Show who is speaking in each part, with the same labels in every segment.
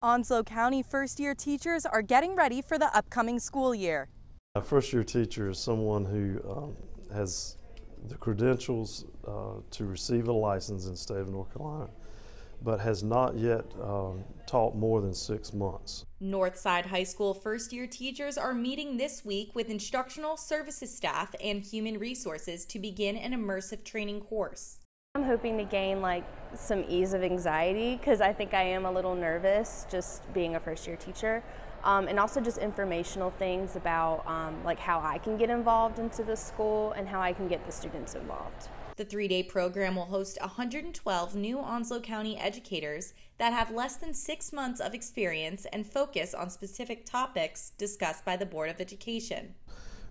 Speaker 1: Onslow County first-year teachers are getting ready for the upcoming school year.
Speaker 2: A first-year teacher is someone who um, has the credentials uh, to receive a license in the state of North Carolina, but has not yet um, taught more than six months.
Speaker 1: Northside High School first year teachers are meeting this week with instructional services staff and human resources to begin an immersive training course.
Speaker 3: I'm hoping to gain like some ease of anxiety because I think I am a little nervous just being a first year teacher. Um, and also just informational things about um, like how I can get involved into the school
Speaker 1: and how I can get the students involved. The three day program will host 112 new Onslow County educators that have less than six months of experience and focus on specific topics discussed by the Board of Education.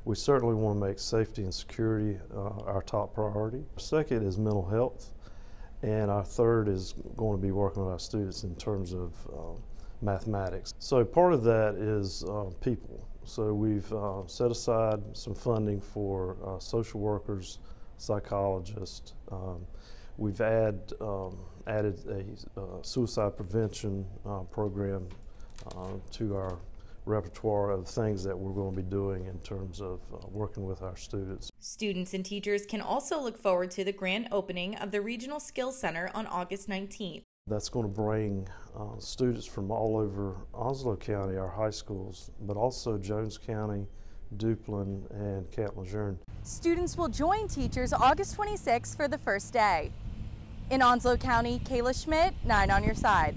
Speaker 2: We certainly want to make safety and security uh, our top priority. Second is mental health, and our third is going to be working with our students in terms of um, mathematics. So part of that is uh, people. So we've uh, set aside some funding for uh, social workers, psychologists. Um, we've add, um, added a uh, suicide prevention uh, program to our repertoire of things that we're going to be doing in terms of uh, working with our students.
Speaker 1: Students and teachers can also look forward to the grand opening of the Regional Skills Center on August 19th.
Speaker 2: That's going to bring uh, students from all over Onslow County, our high schools, but also Jones County, Duplin, and Camp Lejeune.
Speaker 1: Students will join teachers August 26th for the first day. In Onslow County, Kayla Schmidt, 9 on your side.